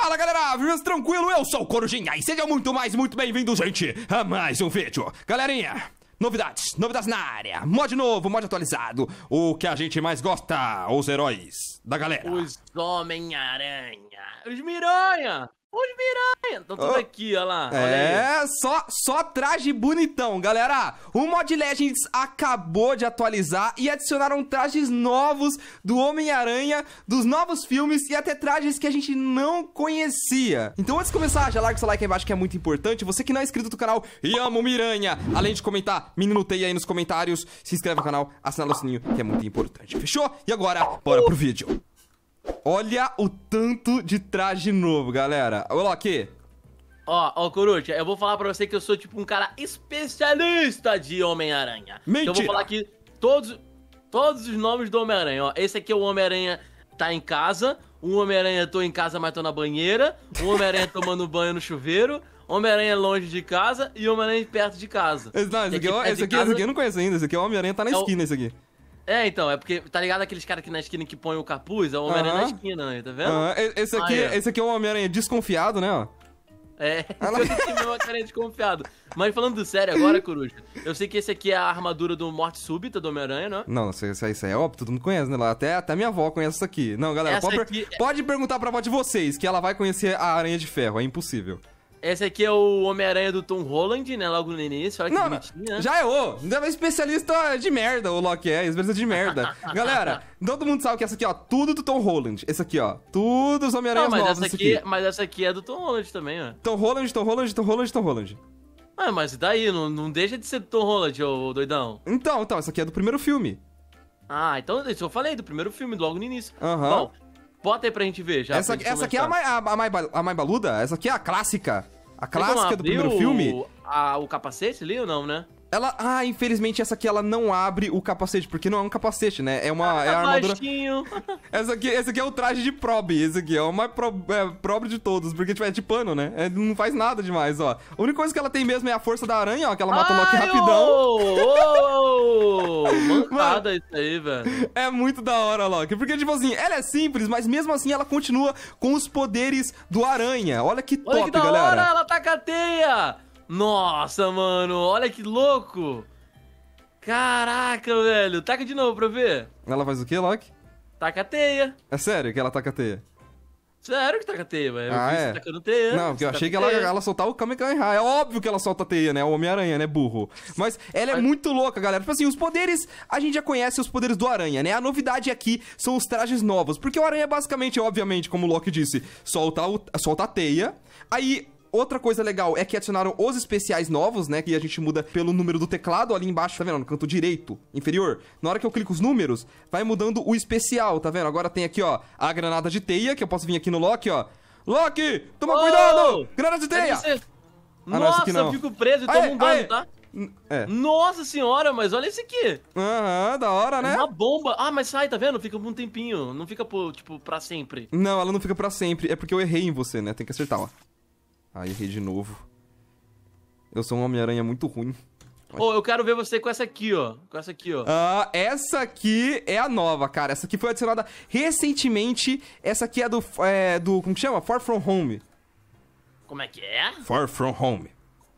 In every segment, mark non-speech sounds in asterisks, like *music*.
Fala galera, viu? tranquilo? Eu sou o Corujinha e sejam muito mais, muito bem-vindos, gente, a mais um vídeo. Galerinha, novidades, novidades na área, mod novo, mod atualizado, o que a gente mais gosta, os heróis da galera. Os Homem-Aranha, os Miranha, os Miranha! Estão tudo oh. aqui, olha lá. É, olha só, só traje bonitão, galera. O mod Legends acabou de atualizar e adicionaram trajes novos do Homem-Aranha, dos novos filmes e até trajes que a gente não conhecia. Então, antes de começar, já larga o seu like aí embaixo que é muito importante. Você que não é inscrito do canal e amo Miranha, além de comentar, me minuteia aí nos comentários, se inscreve no canal, assinar o sininho, que é muito importante. Fechou? E agora, bora pro vídeo. Olha o tanto de traje novo, galera. Olha lá aqui. Ó, ó, Coruja, eu vou falar pra você que eu sou tipo um cara especialista de Homem-Aranha. Mentira! Então eu vou falar aqui todos, todos os nomes do Homem-Aranha, ó. Esse aqui é o Homem-Aranha tá em casa, o Homem-Aranha tô em casa, mas tô na banheira, o Homem-Aranha *laughs* tomando banho no chuveiro, Homem-Aranha longe de casa e Homem-Aranha perto de casa. Esse, não, esse, é aqui, esse, aqui, é esse, aqui, casa... esse aqui eu não conheço ainda, esse aqui é o Homem-Aranha tá na é esquina, o... esse aqui. É, então, é porque, tá ligado aqueles caras aqui na esquina que põem o capuz? É o Homem-Aranha na esquina, né? tá vendo? Esse, aqui, ah, é. esse aqui é o Homem-Aranha desconfiado, né, É, Ela... Ah, *laughs* eu senti é uma carinha desconfiado. Mas falando sério agora, Coruja, eu sei que esse aqui é a armadura do Morte Súbita do Homem-Aranha, né? Não, isso, isso aí é óbvio, todo mundo conhece, né? Até, até minha avó conhece isso aqui. Não, galera, pode, aqui... É pode, perguntar pra avó de vocês, que ela vai conhecer a Aranha de Ferro, é impossível. Esse aqui é o Homem-Aranha do Tom Holland, né? Logo no início, olha que não, bonitinho, né? Já Ainda É especialista de merda o Loki é, especialista de merda. *laughs* Galera, todo mundo sabe que essa aqui, ó, tudo do Tom Holland. Esse aqui, ó, tudo os Homem-Aranha novos. Essa aqui, aqui. Mas essa aqui é do Tom Holland também, ó. Tom Holland, Tom Holland, Tom Holland, Tom Holland. Ah, mas daí, não, não deixa de ser do Tom Holland, ô doidão. Então, então, essa aqui é do primeiro filme. Ah, então isso eu falei, do primeiro filme, logo no início. Uhum. Bota aí pra gente ver já. Essa, essa aqui é a mais, a, a, mais, a mais baluda? Essa aqui é a clássica. A clássica do primeiro o, filme. A, o capacete ali ou não, né? Ela. Ah, infelizmente essa aqui ela não abre o capacete, porque não é um capacete, né? É uma. Ah, é armadura. *laughs* Essa aqui, essa aqui é o traje de probe. Esse aqui é o mais pro, é, probe de todos, porque tipo, é de pano, né? É, não faz nada demais, ó. A única coisa que ela tem mesmo é a força da aranha, ó, que ela mata o Loki rapidão. *laughs* mancada isso aí, velho. É muito da hora, Loki. Porque, tipo assim, ela é simples, mas mesmo assim ela continua com os poderes do aranha. Olha que Olha top, que da galera. Hora, ela tá teia nossa, mano, olha que louco! Caraca, velho. Taca de novo pra ver. Ela faz o quê, Loki? Taca a teia. É sério que ela taca a teia? Sério que taca a teia, velho. Ah, eu é? tacando teia. Não, porque eu achei que ela, ela soltava o Kamehameha. É óbvio que ela solta a teia, né? O Homem-Aranha, né, burro? Mas ela é Mas... muito louca, galera. Tipo assim, os poderes... A gente já conhece os poderes do Aranha, né? A novidade aqui são os trajes novos. Porque o Aranha, é basicamente, obviamente, como o Loki disse, solta, o, solta a teia. Aí Outra coisa legal é que adicionaram os especiais novos, né? Que a gente muda pelo número do teclado ali embaixo, tá vendo? No canto direito, inferior. Na hora que eu clico os números, vai mudando o especial, tá vendo? Agora tem aqui, ó, a granada de teia, que eu posso vir aqui no Loki, ó. Loki, toma oh! cuidado! Granada de teia! ah, Nossa, não, eu fico preso e tomo um dano, tá? É. Nossa senhora, mas olha esse aqui. Aham, uhum, da hora, é né? Uma bomba. Ah, mas sai, tá vendo? Fica por um tempinho. Não fica, por, tipo, pra sempre. Não, ela não fica pra sempre. É porque eu errei em você, né? Tem que acertar, ó. Ah, errei de novo. Eu sou um Homem-Aranha muito ruim. Ô, oh, eu quero ver você com essa aqui, ó. Com essa aqui, ó. Ah, essa aqui é a nova, cara. Essa aqui foi adicionada recentemente. Essa aqui é do. É, do como que chama? Far From Home. Como é que é? Far From Home.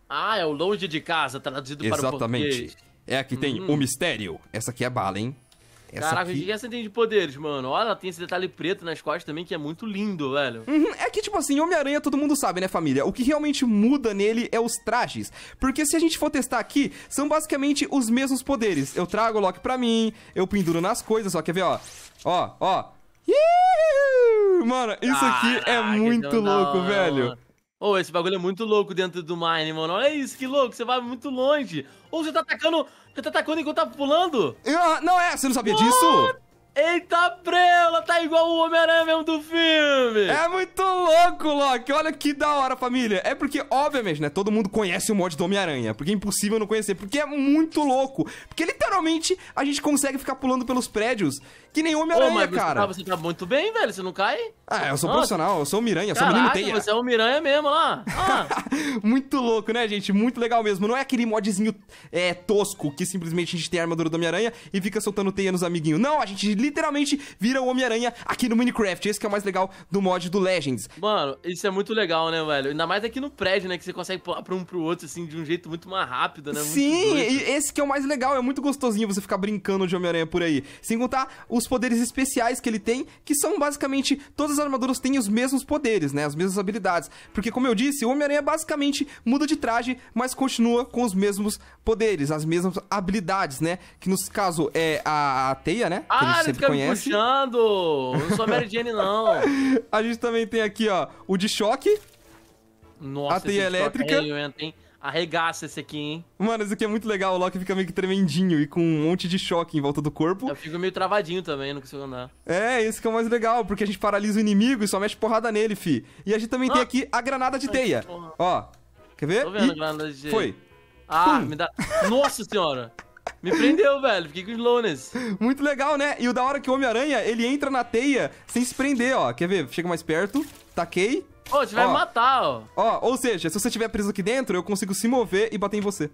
Ah, é o longe de casa, traduzido Exatamente. para o português. É aqui tem hum. o mistério. Essa aqui é bala, hein? Essa Caraca, aqui... o que essa tem de poderes, mano? Olha, ela tem esse detalhe preto nas costas também, que é muito lindo, velho. Uhum, é que, tipo assim, Homem-Aranha todo mundo sabe, né, família? O que realmente muda nele é os trajes. Porque se a gente for testar aqui, são basicamente os mesmos poderes. Eu trago o Loki pra mim, eu penduro nas coisas, só quer ver, ó. Ó, ó. Mano, isso Caraca, aqui é muito então é louco, velho. Ô, esse bagulho é muito louco dentro do Mine, mano. Olha isso, que louco, você vai muito longe. Ou você tá atacando, você tá atacando enquanto tá pulando? Eu, ah, não é, você não sabia What? disso? Eita prela, tá igual o Homem-Aranha mesmo do filme! É muito louco, Loki! Olha que da hora, família! É porque, obviamente, né, todo mundo conhece o mod do Homem-Aranha, porque é impossível não conhecer, porque é muito louco! Porque, literalmente, a gente consegue ficar pulando pelos prédios que nem Homem-Aranha, cara. Ah, você tá muito bem, velho. Você não cai? Ah, eu sou Nossa. profissional. Eu sou o Miranha. Caraca, sou menino teia. você é o Miranha mesmo lá. Ah. *laughs* muito louco, né, gente? Muito legal mesmo. Não é aquele modzinho é, tosco que simplesmente a gente tem a armadura do Homem-Aranha e fica soltando teia nos amiguinhos. Não, a gente literalmente vira o Homem-Aranha aqui no Minecraft. Esse que é o mais legal do mod do Legends. Mano, isso é muito legal, né, velho? Ainda mais aqui no prédio, né? Que você consegue pular pra um pro outro, assim, de um jeito muito mais rápido, né? Muito Sim, doido. e esse que é o mais legal. É muito gostosinho você ficar brincando de Homem-Aranha por aí. Sem contar os os poderes especiais que ele tem, que são basicamente todas as armaduras têm os mesmos poderes, né? As mesmas habilidades. Porque, como eu disse, o Homem-Aranha é basicamente muda de traje, mas continua com os mesmos poderes, as mesmas habilidades, né? Que no caso é a, a teia, né? Ah, que a gente sempre conhece. Me puxando! Não sou a Mary Jane, não. *laughs* a gente também tem aqui, ó, o de choque. Nossa, a teia é elétrica. É violento, hein? Arregaça esse aqui, hein? Mano, isso aqui é muito legal. O Loki fica meio que tremendinho e com um monte de choque em volta do corpo. Eu fico meio travadinho também, não consigo andar. É, esse que é o mais legal, porque a gente paralisa o inimigo e só mete porrada nele, fi. E a gente também ah. tem aqui a granada de teia. Ó, quer ver? Tô vendo e... a granada de teia. Foi. Ah, Pum. me dá... Nossa senhora! Me prendeu, velho. Fiquei com slowness. Muito legal, né? E o da hora é que o Homem-Aranha, ele entra na teia sem se prender, ó. Quer ver? Chega mais perto. Taquei. Ô, você vai ó, me matar, ó. Ó, ou seja, se você estiver preso aqui dentro, eu consigo se mover e bater em você.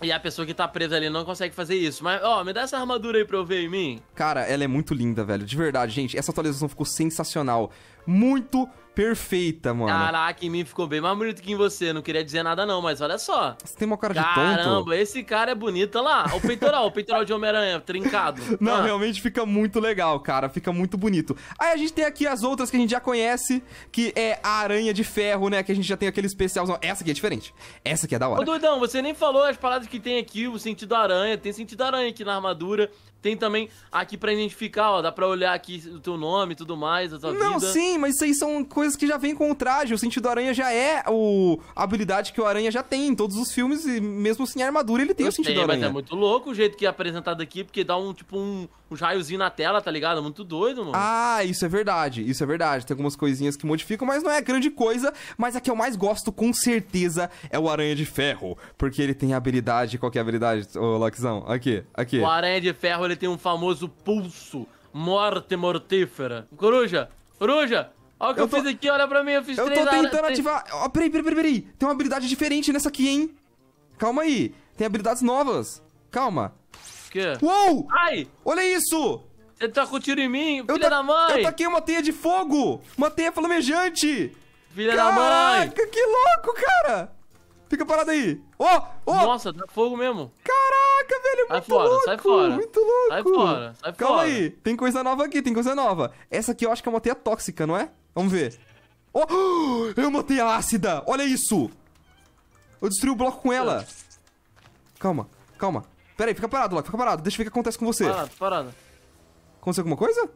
E a pessoa que tá presa ali não consegue fazer isso. Mas, ó, me dá essa armadura aí pra eu ver em mim. Cara, ela é muito linda, velho. De verdade, gente. Essa atualização ficou sensacional. Muito perfeita, mano. Caraca, em mim ficou bem mais bonito que em você. Não queria dizer nada, não, mas olha só. Você tem uma cara Caramba, de tonto. Caramba, esse cara é bonito. Olha lá, o peitoral, o peitoral de Homem-Aranha, trincado. *laughs* Não, ah. realmente fica muito legal, cara. Fica muito bonito. Aí a gente tem aqui as outras que a gente já conhece, que é a aranha de ferro, né? Que a gente já tem aquele especialzão. Essa aqui é diferente. Essa aqui é da hora. Ô, doidão, você nem falou as palavras que tem aqui, o sentido aranha. Tem sentido aranha aqui na armadura. Tem também aqui pra identificar, ó. Dá pra olhar aqui o teu nome e tudo mais, a tua Não, vida. sim, mas isso aí são coisas coisas que já vem com o traje. O sentido aranha já é o, a habilidade que o aranha já tem em todos os filmes, e mesmo sem assim, armadura, ele tem eu o sentido sei, aranha. Mas é muito louco o jeito que é apresentado aqui, porque dá um tipo um, um raiozinho na tela, tá ligado? muito doido, mano. Ah, isso é verdade, isso é verdade. Tem algumas coisinhas que modificam, mas não é grande coisa. Mas a que eu mais gosto, com certeza, é o Aranha de Ferro. Porque ele tem a habilidade, qual é a habilidade, ô Loxão? Aqui, aqui. O Aranha de Ferro, ele tem um famoso pulso. Morte mortífera. Coruja, coruja, Olha o que eu, eu tô... fiz aqui, olha pra mim, eu fiz eu três Eu tô tentando ativar... Ó, oh, peraí, peraí, peraí, peraí. Tem uma habilidade diferente nessa aqui, hein? Calma aí. Tem habilidades novas. Calma. O quê? Uou! Ai! Olha isso! Ele tá com tiro em mim, filha ta... da mãe! Eu taquei uma teia de fogo! Uma teia flamejante! Filha Caraca, da mãe! Caraca, que louco, cara! Fica parado aí. Ó, oh, ó! Oh. Nossa, tá fogo mesmo. Caraca, velho, muito sai fora, louco. Sai fora, Muito louco. Sai fora, sai Calma fora. Calma aí, tem coisa nova aqui, tem coisa nova. Essa aqui eu acho que é uma teia tóxica, não é? Vamos ver. Oh, *gasps* eu matei a ácida! Olha isso! Eu destruí o bloco com ela. Calma, calma. Pera aí, fica parado, Loki, fica parado. Deixa eu ver o que acontece com você. Parado, parado. Aconteceu alguma coisa?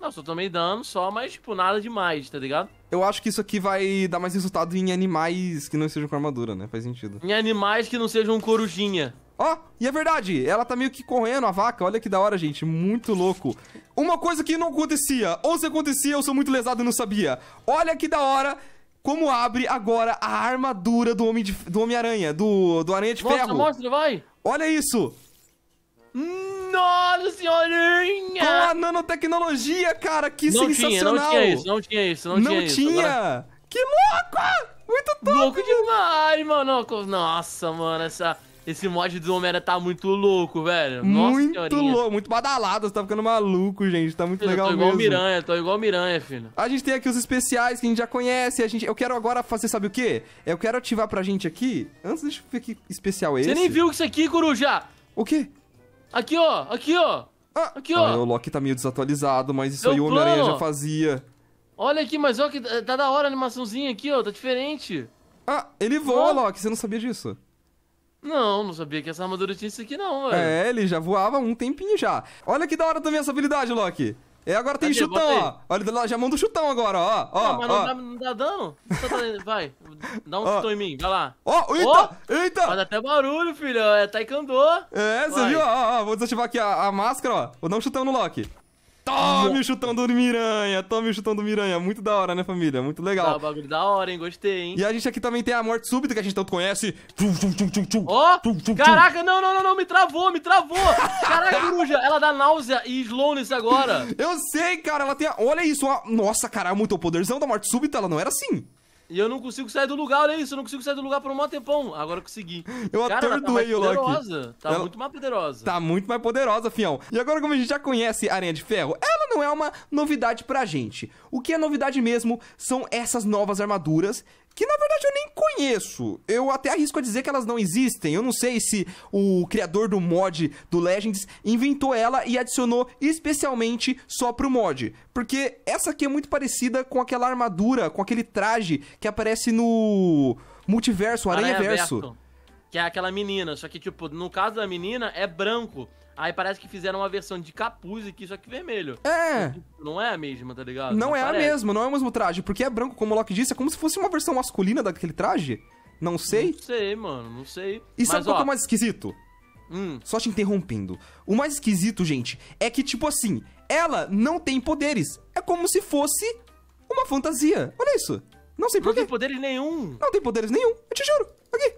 Não, só tomei dano só, mas, tipo, nada demais, tá ligado? Eu acho que isso aqui vai dar mais resultado em animais que não sejam com armadura, né? Faz sentido. Em animais que não sejam corujinha. Ó, oh, e é verdade, ela tá meio que correndo a vaca. Olha que da hora, gente. Muito louco. Uma coisa que não acontecia, ou se acontecia, eu sou muito lesado e não sabia. Olha que da hora como abre agora a armadura do Homem-Aranha, de... do, Homem do, do Aranha de mostra, Ferro. Mostra, mostra vai. Olha isso. Nossa senhorinha! Com a nanotecnologia, cara, que não sensacional. Tinha, não tinha isso, não tinha isso, não, não tinha, tinha. agora... Que louco! Ah! Muito top! Louco demais, mano. Nossa, mano, essa... Esse mod do Homem-Aranha tá muito louco, velho. Muito Nossa louco, muito badalado. Você tá ficando maluco, gente. Tá muito filho, legal mesmo. tô igual mesmo. Miranha, tô igual Miranha, filho. A gente tem aqui os especiais que a gente já conhece. A gente... Eu quero agora fazer, sabe o quê? Eu quero ativar pra gente aqui. Antes, deixa eu ver que especial é esse. Você nem viu isso aqui, Coruja? O quê? Aqui, ó. Aqui, ó. Ah, aqui, ó. Ah, o Loki tá meio desatualizado, mas isso Meu aí o Homem-Aranha já fazia. Olha aqui, mas ó, que tá da hora a animaçãozinha aqui, ó. Tá diferente. Ah, ele voa, oh. Loki. Você não sabia disso? Não, não sabia que essa armadura tinha isso aqui, não, velho. É, ele já voava há um tempinho já. Olha que da hora também essa habilidade, Loki. É, agora tem chutão, ó. Olha, lá, já manda o chutão agora, ó. ó não, mas ó. Não, dá, não dá dano. Tá vai, dá um ó. chutão em mim, vai lá. Ó, eita, oh, eita. Faz até barulho, filho. É taekwondo. É, vai. você viu? Ó, ó, vou desativar aqui a, a máscara, ó. Vou dar um chutão no Loki. Tome o chutão do Miranha, tome o chutão do Miranha. Muito da hora, né, família? Muito legal. Tá, bagulho da hora, hein? Gostei, hein? E a gente aqui também tem a morte súbita que a gente tanto conhece. Ó! Oh, caraca, não, não, não, não, me travou, me travou! Caraca, *laughs* coruja, ela dá náusea e slowness agora. Eu sei, cara, ela tem. A... Olha isso, a... nossa, cara, é muito o poderzão da morte súbita, ela não era assim. E eu não consigo sair do lugar, olha isso, eu não consigo sair do lugar por um mó tempão. Agora eu consegui. Eu Cara, atordoei o Loki. Tá ela... muito mais poderosa. Tá muito mais poderosa, fião. E agora, como a gente já conhece a Aranha de Ferro, ela é não é uma novidade pra gente. O que é novidade mesmo são essas novas armaduras que na verdade eu nem conheço. Eu até arrisco a dizer que elas não existem. Eu não sei se o criador do mod do Legends inventou ela e adicionou especialmente só pro mod. Porque essa aqui é muito parecida com aquela armadura, com aquele traje que aparece no multiverso, aranha-verso. Aranha que é aquela menina, só que tipo, no caso da menina é branco. Aí parece que fizeram uma versão de capuz aqui, só que vermelho. É. Não é a mesma, tá ligado? Não, não é parece. a mesma, não é o mesmo traje. Porque é branco, como o Loki disse, é como se fosse uma versão masculina daquele traje. Não sei. Não sei, mano, não sei. E Mas, sabe qual é ó... é o mais esquisito? Hum. Só te interrompendo. O mais esquisito, gente, é que, tipo assim, ela não tem poderes. É como se fosse uma fantasia. Olha isso. Não sei por Não quê. tem poderes nenhum. Não tem poderes nenhum, eu te juro. Aqui.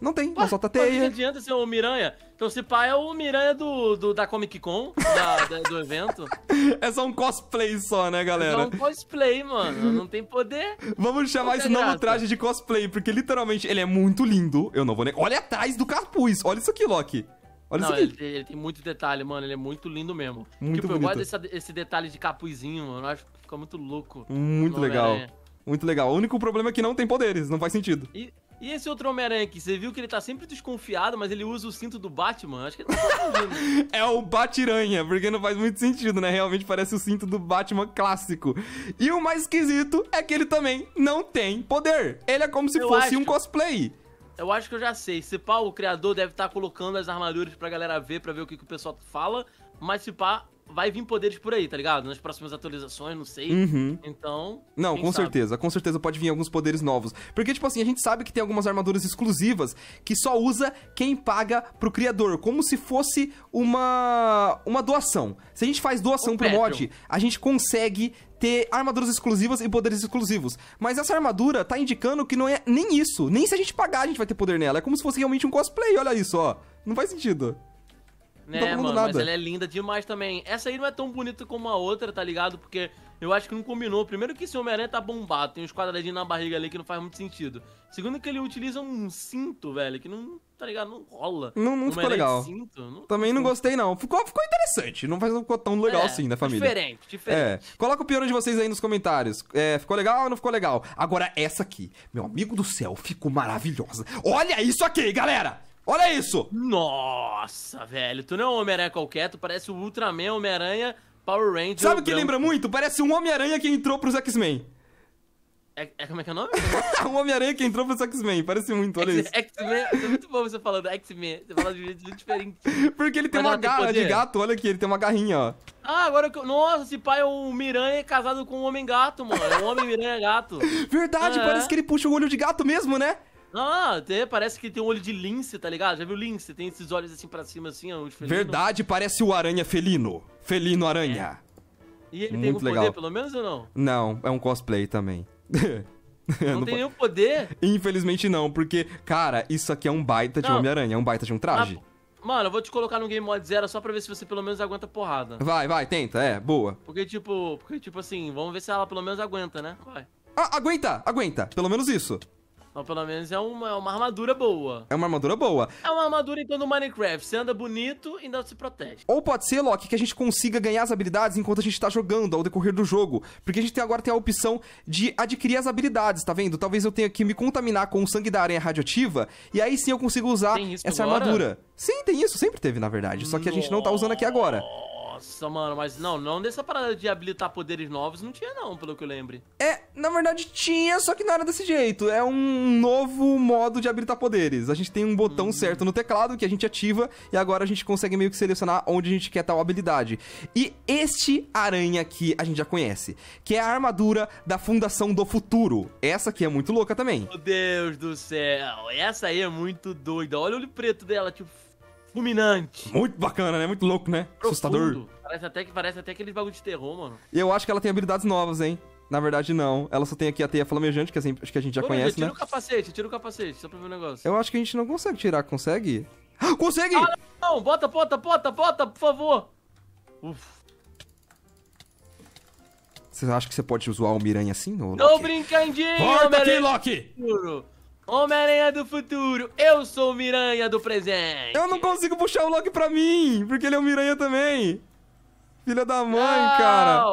Não tem, Ué, não solta teia. Não adianta ser o Miranha. Então, se pá, é o Miranha do, do da Comic Con, da, da, do evento. *laughs* É só um cosplay só, né, galera? É um cosplay, mano. Não tem poder. Vamos chamar é esse novo traje de cosplay, porque literalmente ele é muito lindo. Eu não vou negar. Olha atrás do capuz. Olha isso aqui, Loki. Olha não, isso aqui. Ele, ele, tem muito detalhe, mano. Ele é muito lindo mesmo. Muito tipo, bonito. eu gosto desse, detalhe de capuzinho, mano. Eu acho que fica muito louco. Muito legal. Muito legal. O único problema é que não tem poderes, não faz sentido. E, e esse outro Homem-Aranha aqui, você viu que ele tá sempre desconfiado, mas ele usa o cinto do Batman? Acho que ele tá *laughs* É o Batiranha, porque não faz muito sentido, né? Realmente parece o cinto do Batman clássico. E o mais esquisito é que ele também não tem poder. Ele é como se eu fosse acho... um cosplay. Eu acho que eu já sei. Se pá, o criador deve estar tá colocando as armaduras pra galera ver, pra ver o que, que o pessoal fala. Mas se pá, vai vir poderes por aí, tá ligado? Nas próximas atualizações, não sei. Uhum. Então. Não, com sabe? certeza. Com certeza pode vir alguns poderes novos. Porque, tipo assim, a gente sabe que tem algumas armaduras exclusivas que só usa quem paga pro criador. Como se fosse uma. uma doação. Se a gente faz doação o pro Patreon. mod, a gente consegue ter armaduras exclusivas e poderes exclusivos. Mas essa armadura tá indicando que não é nem isso. Nem se a gente pagar, a gente vai ter poder nela. É como se fosse realmente um cosplay, olha isso, ó. Não faz sentido. Né, mano, nada. mas ela é linda demais também. Essa aí não é tão bonita como a outra, tá ligado? Porque eu acho que não combinou. Primeiro que esse Homem-Aranha tá bombado, tem uns quadradinhos na barriga ali que não faz muito sentido. Segundo que ele utiliza um cinto, velho, que não, tá ligado? Não rola. Não, não ficou legal. Cinto, não, Também não gostei, não. Ficou, ficou interessante, não faz, ficou tão legal é, assim, né, família? Diferente, diferente. É. Coloca o pior de vocês aí nos comentários. É, ficou legal ou não ficou legal? Agora essa aqui, meu amigo do céu, ficou maravilhosa. Olha isso aqui, galera! Olha isso! Nossa, velho. Tu não é um Homem-Aranha qualquer, tu parece o Ultraman, Homem-Aranha, Power Ranger. Sabe o que lembra muito? Parece um Homem-Aranha que entrou pros X-Men. É, é, como é que é o nome? *laughs* um Homem-Aranha que entrou pros X-Men. Parece muito, olha isso. X-Men, é muito bom você falando X-Men. Você fala de jeito diferente. Porque ele tem Mas uma garra de gato, olha aqui, ele tem uma garrinha, ó. Ah, agora que eu... Nossa, esse pai é um Miranha casado com um Homem-Gato, mano. É um Homem-Miranha-Gato. Verdade, parece que ele puxa o olho de gato mesmo, né? Ah, é, parece que tem um olho de lince, tá ligado? Já viu lince? Tem esses olhos assim pra cima, assim, ó, Verdade, parece o aranha felino. Felino aranha. É. E ele Muito tem algum legal. poder, pelo menos, ou não? Não, é um cosplay também. *laughs* Não, não, tem nenhum poder? Infelizmente não, porque, cara, isso aqui é um baita de Homem-Aranha, é um baita de um ah, traje. Mano, eu vou te colocar no Game Mode Zero só pra ver se você pelo menos aguenta porrada. Vai, vai, tenta, é, boa. Porque, tipo, porque, tipo assim, vamos ver se ela pelo menos aguenta, né? Vai. Ah, aguenta, aguenta, pelo menos isso. Mas pelo menos é uma, é uma armadura boa. É uma armadura boa. É uma armadura, então, do Minecraft. Você anda bonito e ainda se protege. Ou pode ser, Loki, que a gente consiga ganhar as habilidades enquanto a gente tá jogando, ao decorrer do jogo. Porque a gente tem, agora tem a opção de adquirir as habilidades, tá vendo? Talvez eu tenha que me contaminar com o sangue da aranha radioativa. E aí sim eu consigo usar essa agora? armadura. Sim, tem isso. Sempre teve, na verdade. Só que a gente não tá usando aqui agora. Nossa, mano, mas não, não dessa parada de habilitar poderes novos, não tinha não, pelo que eu lembre. É, na verdade tinha, só que não era desse jeito. É um novo modo de habilitar poderes. A gente tem um botão hum. certo no teclado que a gente ativa e agora a gente consegue meio que selecionar onde a gente quer tal habilidade. E este aranha aqui a gente já conhece, que é a armadura da Fundação do Futuro. Essa aqui é muito louca também. Meu Deus do céu, essa aí é muito doida. Olha o olho preto dela, tipo Fulminante. Muito bacana, né? Muito louco, né? Profundo. Assustador. Parece até, que, parece até aqueles bagulho de terror, mano. E eu acho que ela tem habilidades novas, hein? Na verdade, não. Ela só tem aqui a teia flamejante, que acho que a gente já conhece, tira né? Tira o capacete, tira o capacete, só pra ver o negócio. Eu acho que a gente não consegue tirar, consegue? *gasps* consegue! Ah, não! Bota, bota, bota, bota, por favor! Ufa. Você acha que você pode usar o Miranha assim, ou Tô brincando! Volta aqui, Loki! Juro. Homem-Aranha do futuro, eu sou o Miranha do presente. Eu não consigo puxar o Loki pra mim, porque ele é o Miranha também. Filha da mãe, não. cara.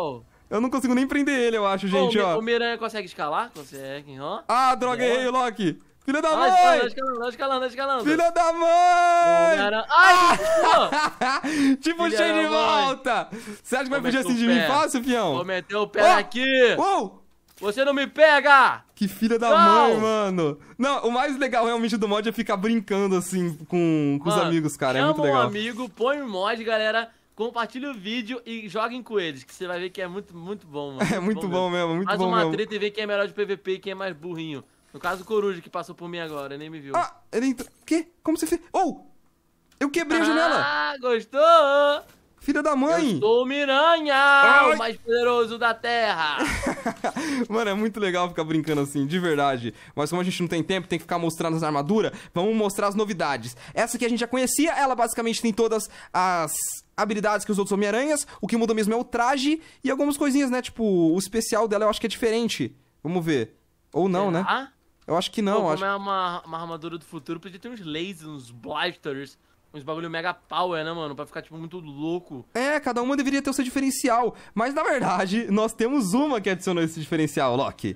Eu não consigo nem prender ele, eu acho, gente, Bom, ó. O Miranha consegue escalar? Consegue, ó. Ah, droga, errei o Loki. Filha da mãe! Ah, escalando, escalando, escalando, escalando. Filha da mãe! Ai, Te ah! *laughs* tipo, cheio de volta! Você acha que vai fugir assim de mim fácil, fião? Vou meter o pé oh! aqui! Uou! Você não me pega! Que filha da mãe, mano. Não, o mais legal realmente do mod é ficar brincando, assim, com, com mano, os amigos, cara. É muito legal. um amigo, põe o mod, galera. Compartilha o vídeo e joguem com eles, que você vai ver que é muito, muito bom, mano. *laughs* É muito, bom, bom, mesmo, muito Faz bom uma mesmo. treta e vê quem é melhor de PVP e quem é mais burrinho. No caso, o Coruja, que passou por mim agora, nem me viu. Ah, ele entrou... Quê? Como você fez? Oh! Eu quebrei ah, a janela! Ah, gostou! Filho da mãe! Eu sou o Miranha, Ai. o mais poderoso da Terra! *laughs* Mano, é muito legal ficar brincando assim, de verdade. Mas como a gente não tem tempo, tem que ficar mostrando as armaduras, vamos mostrar as novidades. Essa que a gente já conhecia, ela basicamente tem todas as habilidades que os outros Homem-Aranhas. O que muda mesmo é o traje e algumas coisinhas, né? Tipo, o especial dela eu acho que é diferente. Vamos ver. Ou não, Será? né? Eu acho que não. Pô, como acho... é uma, uma armadura do futuro, podia ter uns lasers, uns blasters uns bagulho mega power, né, mano? Pra ficar, tipo, muito louco. É, cada uma deveria ter o seu diferencial. Mas, na verdade, nós temos uma que adicionou esse diferencial, Loki.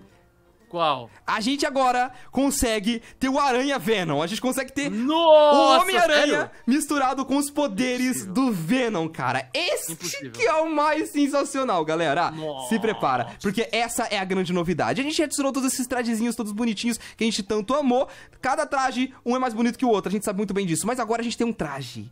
Qual? A gente agora consegue ter o Aranha Venom. A gente consegue ter Nossa, o Homem-Aranha misturado com os poderes Impossível. do Venom, cara. Este Impossível. que é o mais sensacional, galera. Nossa. Se prepara, porque essa é a grande novidade. A gente adicionou todos esses trajezinhos, todos bonitinhos, que a gente tanto amou. Cada traje, um é mais bonito que o outro, a gente sabe muito bem disso. Mas agora a gente tem um traje.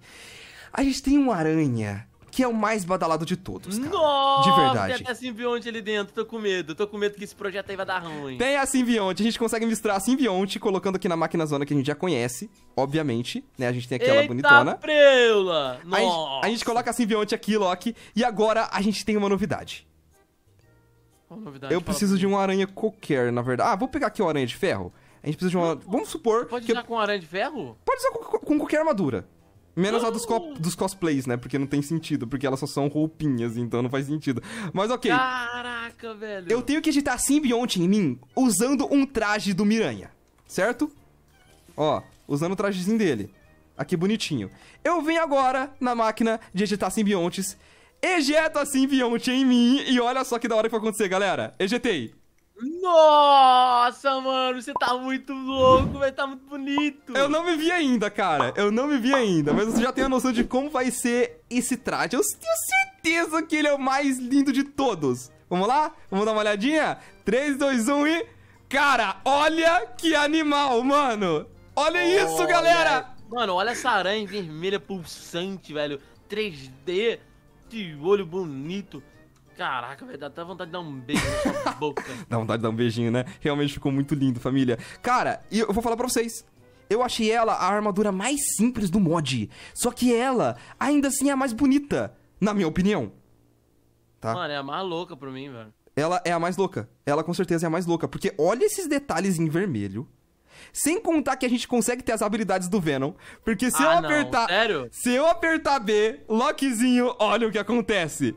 A gente tem um aranha que é o mais badalado de todos, cara. Nossa, de verdade. Tem a simbionte ali dentro, tô com medo. Tô com medo que esse projeto aí vai dar ruim. Tem a simbionte, a gente consegue misturar a simbionte colocando aqui na máquina zona que a gente já conhece, obviamente, né? A gente tem aquela Eita bonitona. Preula! Nossa. A, gente, a gente coloca a simbionte aqui, Loki, e agora a gente tem uma novidade. Qual novidade? Eu preciso de uma aranha qualquer, na verdade. Ah, vou pegar aqui a aranha de ferro. A gente precisa de uma. Vamos supor. Você pode usar com aranha de ferro? Pode usar com, com qualquer armadura. Menos a dos, co dos cosplays, né? Porque não tem sentido, porque elas só são roupinhas, então não faz sentido. Mas ok. Caraca, velho. Eu tenho que editar simbionte em mim usando um traje do Miranha, certo? Ó, usando o trajezinho dele. Aqui bonitinho. Eu venho agora na máquina de editar simbiontes. Ejeto a simbionte em mim e olha só que da hora que vai acontecer, galera. Ejetei. Nossa, mano, você tá muito louco, velho, tá muito bonito. Eu não me vi ainda, cara. Eu não me vi ainda, mas você já tem a noção de como vai ser esse traje. Eu tenho certeza que ele é o mais lindo de todos. Vamos lá? Vamos dar uma olhadinha? 3, 2, 1 e... Cara, olha que animal, mano! Olha oh, isso, galera! Mano, olha essa aranha vermelha pulsante, velho. 3D, de olho bonito. Caraca, velho, dá até vontade de dar um beijo na sua *laughs* boca. dá vontade de dar um beijinho, né? Realmente ficou muito lindo, família. Cara, e eu vou falar pra vocês. Eu achei ela a armadura mais simples do mod. Só que ela, ainda assim, é a mais bonita, na minha opinião. Tá? Mano, é a mais louca pra mim, velho. Ela é a mais louca. Ela com certeza é a mais louca. Porque olha esses detalhes em vermelho. Sem contar que a gente consegue ter as habilidades do Venom. Porque se ah, eu apertar. Não, se eu apertar B, Lockzinho, olha o que acontece.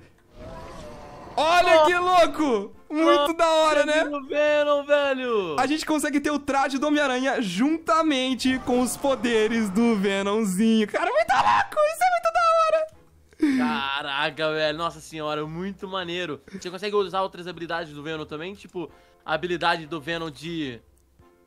Olha oh. que louco! Muito oh, da hora, né? Venom, velho! A gente consegue ter o traje do Homem-Aranha juntamente com os poderes do Venomzinho. Cara, é muito louco! Isso é muito da hora! Caraca, velho. Nossa senhora, muito maneiro. Você consegue usar outras habilidades do Venom também? Tipo, a habilidade do Venom de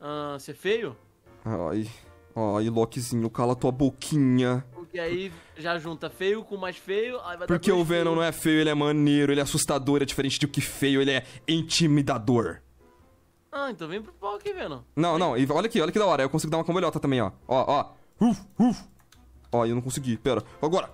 uh, ser feio? Ai, ai, Lokizinho, cala tua boquinha. E aí já junta feio com mais feio. Porque o Venom feio. não é feio, ele é maneiro, ele é assustador, é diferente do que feio, ele é intimidador. Ah, então vem pro pau aqui, Venom. Não, não, e olha aqui, olha que da hora. Eu consigo dar uma cambalhota também, ó. Ó, ó. Uf, uf. Ó, eu não consegui, pera. Agora.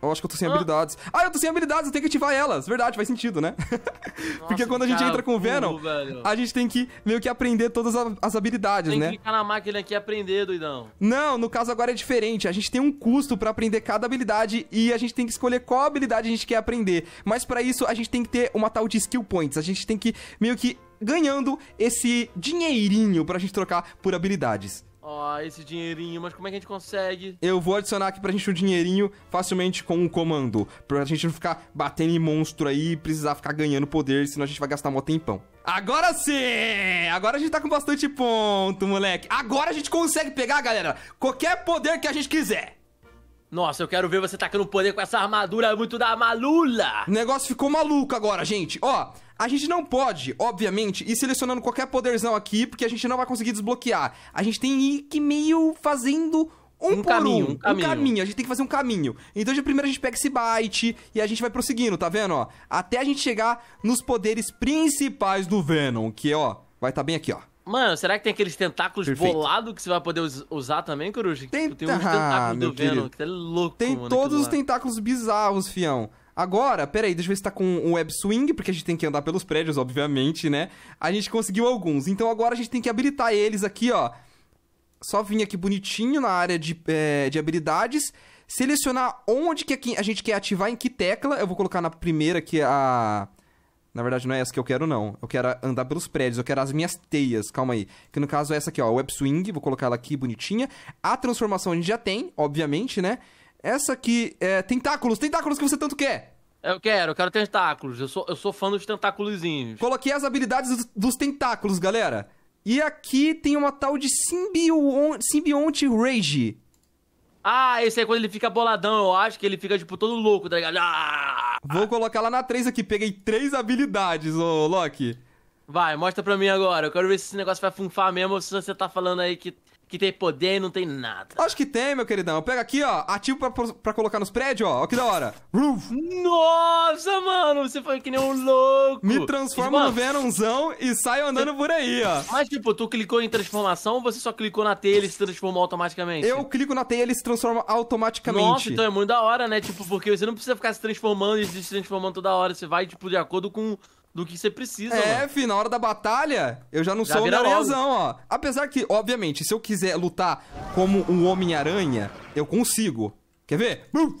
Eu acho que eu tô sem ah. habilidades. Ah, eu tô sem habilidades, eu tenho que ativar elas. Verdade, faz sentido, né? *laughs* Nossa, Porque quando a gente entra com o Venom, velho. a gente tem que meio que aprender todas as habilidades, né? Tem que clicar na máquina aqui e aprender, doidão. Não, no caso agora é diferente. A gente tem um custo pra aprender cada habilidade e a gente tem que escolher qual habilidade a gente quer aprender. Mas pra isso, a gente tem que ter uma tal de skill points. A gente tem que meio que ganhando esse dinheirinho pra gente trocar por habilidades. Ó, oh, esse dinheirinho, mas como é que a gente consegue? Eu vou adicionar aqui pra gente um dinheirinho facilmente com um comando. Pra gente não ficar batendo em monstro aí e precisar ficar ganhando poder, senão a gente vai gastar mó tempão. Agora sim! Agora a gente tá com bastante ponto, moleque. Agora a gente consegue pegar, galera, qualquer poder que a gente quiser. Nossa, eu quero ver você tacando poder com essa armadura muito da malula. O negócio ficou maluco agora, gente. Ó, oh, a gente não pode, obviamente, ir selecionando qualquer poderzão aqui, porque a gente não vai conseguir desbloquear. A gente tem que ir meio fazendo um, um caminho, um, um caminho. caminho. A gente tem que fazer um caminho. Então, de primeiro a gente pega esse byte e a gente vai prosseguindo, tá vendo, ó? Até a gente chegar nos poderes principais do Venom, que, ó, vai estar tá bem aqui, ó. Mano, será que tem aqueles tentáculos bolados que você vai poder usar também, Coruja? Tem, tipo, tem uns tentáculos ah, do Venom, querido. que é tá louco, Tem mano, todos os tentáculos bizarros, fião. Agora, peraí, deixa eu ver se tá com um web swing, porque a gente tem que andar pelos prédios, obviamente, né? A gente conseguiu alguns. Então agora a gente tem que habilitar eles aqui, ó. Só vir aqui bonitinho na área de, é, de habilidades. Selecionar onde que é a gente quer ativar, em que tecla. Eu vou colocar na primeira aqui a... Na verdade, não é essa que eu quero, não. Eu quero andar pelos prédios, eu quero as minhas teias. Calma aí. Que no caso é essa aqui, ó. Web Swing, vou colocar ela aqui bonitinha. A transformação a gente já tem, obviamente, né? Essa aqui é tentáculos, tentáculos que você tanto quer. Eu quero, eu quero tentáculos. Eu sou, eu sou fã dos tentáculozinhos. Coloquei as habilidades dos, dos tentáculos, galera. E aqui tem uma tal de simbionte, Rage. Ah, esse aí é quando ele fica boladão, eu acho que ele fica, tipo, todo louco, tá ligado? Ah! Vou colocar lá na 3 aqui. Peguei três habilidades, ô Loki. Vai, mostra pra mim agora. Eu quero ver se esse negócio vai funfar mesmo ou se você tá falando aí que que tem poder e não tem nada. Acho que tem, meu queridão. Pega aqui, ó. Ativo pra, pra colocar nos prédios, ó. Ó que da hora. Nossa, mano. Você foi que nem um louco. Me transforma no Venomzão e saio andando por aí, ó. Mas, tipo, tu clicou em transformação ou você só clicou na teia e ele se transformou automaticamente? Eu clico na teia e ele se transforma automaticamente. Nossa, então é muito da hora, né? Tipo, porque você não precisa ficar se transformando e se transformando toda hora. Você vai, tipo, de acordo com do que você precisa. É, mano. fi, na hora da batalha, eu já não já sou o Homem-Aranhazão, ó. Apesar que, obviamente, se eu quiser lutar como um Homem-Aranha, eu consigo. Quer ver? Bum!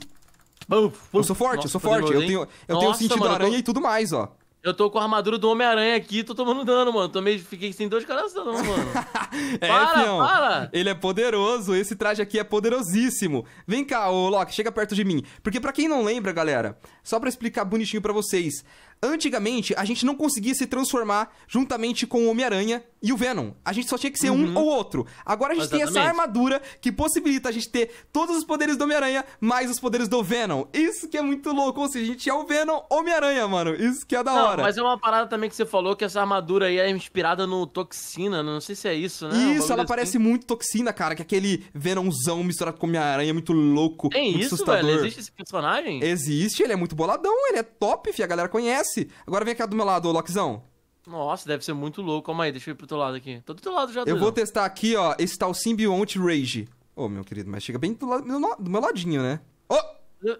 Bum! Eu sou forte, Nossa, eu sou forte. Eu tenho, eu Nossa, tenho sentido mano, aranha tô... e tudo mais, ó. Eu tô com a armadura do Homem-Aranha aqui, tô tomando dano, mano. Tomei, fiquei sem dois corações, mano. *laughs* é, para, é, fião, para! Ele é poderoso, esse traje aqui é poderosíssimo. Vem cá, ô Loki, chega perto de mim. Porque para quem não lembra, galera, só para explicar bonitinho para vocês, Antigamente, a gente não conseguia se transformar juntamente com o Homem-Aranha e o Venom. A gente só tinha que ser uhum. um ou outro. Agora a gente Exatamente. tem essa armadura que possibilita a gente ter todos os poderes do Homem-Aranha, mais os poderes do Venom. Isso que é muito louco. Ou seja, a gente é o Venom Homem-Aranha, mano. Isso que é da não, hora. Mas é uma parada também que você falou que essa armadura aí é inspirada no Toxina. Não sei se é isso, né? Isso, ela assim. parece muito Toxina, cara. Que é aquele Venomzão misturado com Homem-Aranha, muito louco. Tem é muito isso, assustador. velho? Existe esse personagem? Existe, ele é muito boladão, ele é top, fi. A galera conhece. Agora vem cá do meu lado, ô Loquizão. Nossa, deve ser muito louco. Calma aí, deixa eu ir pro teu lado aqui. Tô do teu lado já, Eu vou testar aqui, ó, esse tal Symbiont Rage. Ô, oh, meu querido, mas chega bem do, lado, do meu ladinho, né? Ô! Oh!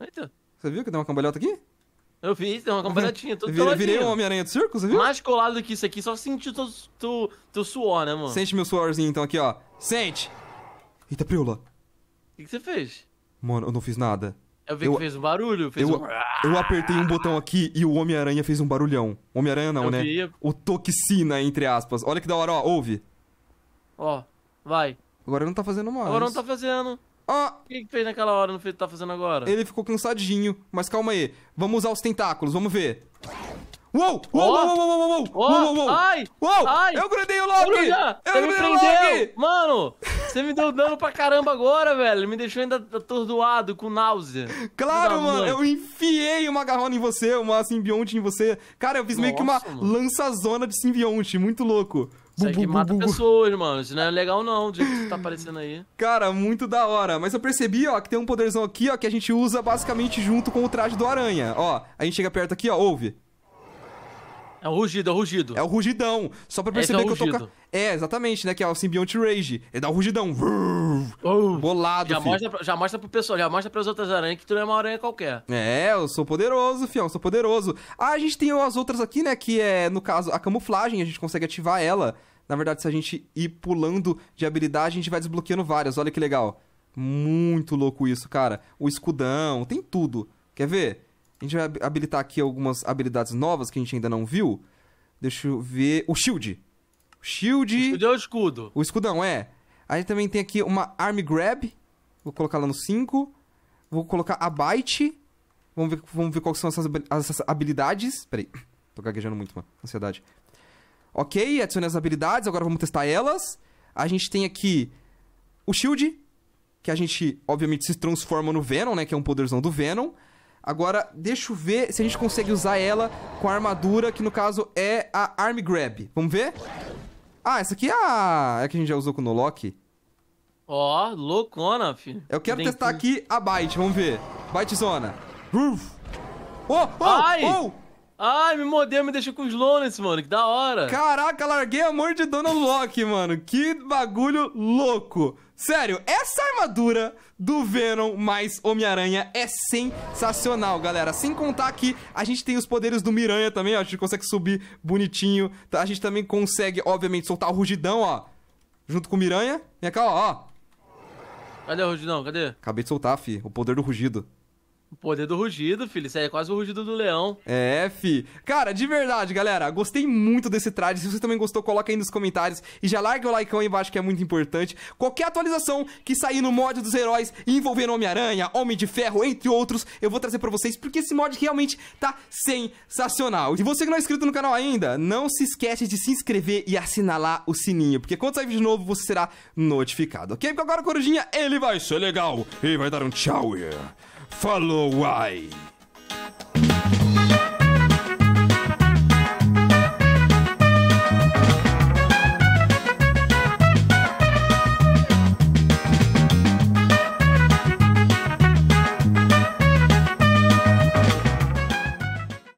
Eita. Você viu que tem uma cambalhota aqui? Eu vi, tem uma cambalhotinha. Tô *laughs* Vire, virei um Homem-Aranha do circo, você viu? Mais colado do que isso aqui, só senti o teu, teu, teu, suor, né, mano? Sente meu suorzinho, então, aqui, ó. Sente! Eita, Priula. O que, que você fez? Mano, eu não fiz nada. Eu vi eu, que fez um barulho. Fez eu, um... eu apertei um botão aqui e o Homem-Aranha fez um barulhão. Homem-Aranha não, eu né? Vi. O Toxina, entre aspas. Olha que da hora, ó. Ouve. Ó, vai. Agora não tá fazendo mais. Agora não tá fazendo. Ah! O que, fez naquela hora? Não fez, tá fazendo agora? Ele ficou cansadinho. Mas calma aí. Vamos usar os tentáculos, vamos ver. Uou! Uou, uou, uou, uou, uou, uou, uou, Ai! Uou! Ai! Eu grudei o Loki! Eu você grudei o Loki! Mano, você me deu dano pra caramba agora, velho. Me deixou ainda atordoado, com náusea. Claro, mano. Mãe. Eu enfiei uma garrona em você, uma simbionte em você. Cara, eu fiz Nossa, meio que uma lança-zona de simbionte. Muito louco. Isso aqui mata pessoas, mano. Isso não é legal, não, do jeito que tá aparecendo aí. Cara, muito da hora. Mas eu percebi, ó, que tem um poderzão aqui, ó, que a gente usa basicamente junto com o traje do aranha. Ó, a gente chega perto aqui, ó, ouve. É um rugido, é um rugido. É o rugidão. Só pra perceber é que eu tô. É, exatamente, né? Que é o Symbionte Rage. Ele dá um rugidão. Oh, Bolado, já filho. mostra, já mostra pro pessoal, já mostra pras outras aranhas que tu não é uma aranha qualquer. É, eu sou poderoso, fião, sou poderoso. Ah, a gente tem as outras aqui, né? Que é, no caso, a camuflagem, a gente consegue ativar ela. Na verdade, se a gente ir pulando de habilidade, a gente vai desbloqueando várias. Olha que legal. Muito louco isso, cara. O escudão, tem tudo. Quer ver? A gente vai habilitar aqui algumas habilidades novas que a gente ainda não viu. Deixa eu ver. O shield. Shield. O shield é o escudo. O escudão, é. A gente também tem aqui uma arm grab. Vou colocar lá no 5. Vou colocar a bite. Vamos ver, vamos ver quais são essas habilidades. Peraí. *coughs* Tô gaguejando muito, mano. Ansiedade. Ok, adicionei as habilidades. Agora vamos testar elas. A gente tem aqui o shield. Que a gente, obviamente, se transforma no Venom, né? Que é um poderzão do Venom. Agora, deixa eu ver se a gente consegue usar ela com a armadura, que no caso é a Arm Grab. Vamos ver? Ah, essa aqui é a, é a que a gente já usou com o Nolok. Ó, oh, loucona, filho. Eu quero Dentinho. testar aqui a Bite, vamos ver. Bite zona. Oh, oh, Ai. oh! Ai, me modeu, me deixou com os Lones, mano. Que da hora. Caraca, larguei a mordidona de Dona Loki, mano. Que bagulho louco. Sério, essa armadura do Venom mais Homem-Aranha é sensacional, galera. Sem contar que a gente tem os poderes do Miranha também, ó. A gente consegue subir bonitinho. Tá, a gente também consegue, obviamente, soltar o Rugidão, ó. Junto com o Miranha. Vem cá, ó. Cadê o Rugidão? Cadê? Acabei de soltar, fi. O poder do Rugido. O poder do rugido, filho. Isso aí é quase o rugido do leão. É, fi. Cara, de verdade, galera, gostei muito desse traje. Se você também gostou, coloca aí nos comentários. E já larga o like aí embaixo, que é muito importante. Qualquer atualização que sair no mod dos heróis envolvendo Homem-Aranha, Homem de Ferro, entre outros, eu vou trazer pra vocês, porque esse mod realmente tá sensacional. E você que não é inscrito no canal ainda, não se esquece de se inscrever e assinalar o sininho, porque quando sair vídeo novo, você será notificado, ok? Porque agora, Corujinha, ele vai ser legal e vai dar um tchau. Yeah. Falou, uai!